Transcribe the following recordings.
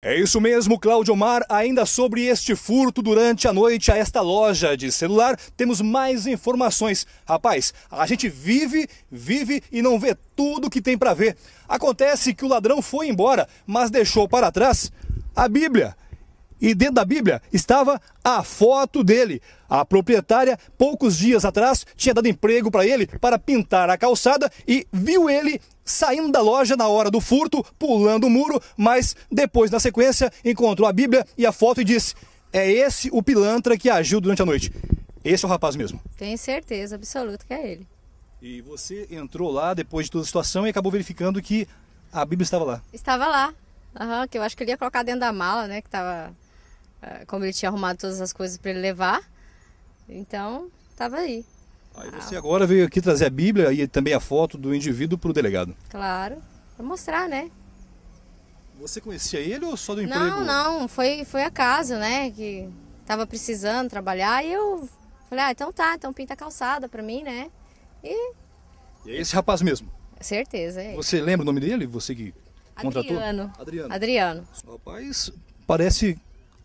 É isso mesmo, Cláudio Mar. Ainda sobre este furto durante a noite a esta loja de celular, temos mais informações. Rapaz, a gente vive, vive e não vê tudo que tem para ver. Acontece que o ladrão foi embora, mas deixou para trás a Bíblia e dentro da Bíblia estava a foto dele. A proprietária, poucos dias atrás, tinha dado emprego para ele para pintar a calçada e viu ele saindo da loja na hora do furto, pulando o muro, mas depois, na sequência, encontrou a Bíblia e a foto e disse: É esse o pilantra que agiu durante a noite. Esse é o rapaz mesmo. Tenho certeza absoluta que é ele. E você entrou lá depois de toda a situação e acabou verificando que a Bíblia estava lá. Estava lá. Uhum, que eu acho que ele ia colocar dentro da mala, né? Que estava é, como ele tinha arrumado todas as coisas para ele levar. Então, estava aí. Aí ah. você ah. agora veio aqui trazer a Bíblia e também a foto do indivíduo para o delegado. Claro, para mostrar, né? Você conhecia ele ou só do emprego? Não, não, foi, foi casa, né? Que estava precisando trabalhar e eu falei, ah, então tá, então pinta a calçada para mim, né? E... e é esse rapaz mesmo? Certeza, é. Você lembra o nome dele? Você que contratou? Adriano. Adriano. Adriano. O rapaz parece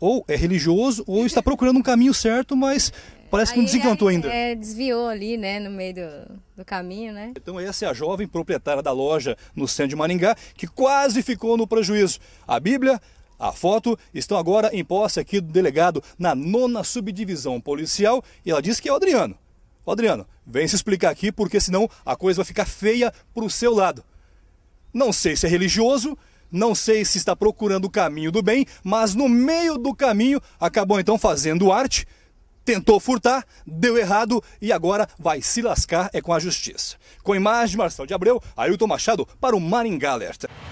ou é religioso ou está procurando um caminho certo, mas parece que não desencantou ainda. É, desviou ali, né, no meio do, do caminho, né? Então essa é a jovem proprietária da loja no centro de Maringá que quase ficou no prejuízo. A Bíblia, a foto estão agora em posse aqui do delegado na nona subdivisão policial e ela diz que é o Adriano. O Adriano, vem se explicar aqui porque senão a coisa vai ficar feia para o seu lado. Não sei se é religioso, não sei se está procurando o caminho do bem, mas no meio do caminho acabou então fazendo arte, tentou furtar, deu errado e agora vai se lascar é com a justiça. Com imagem de Marcelo de Abreu, Ailton Machado para o Maringá Alerta.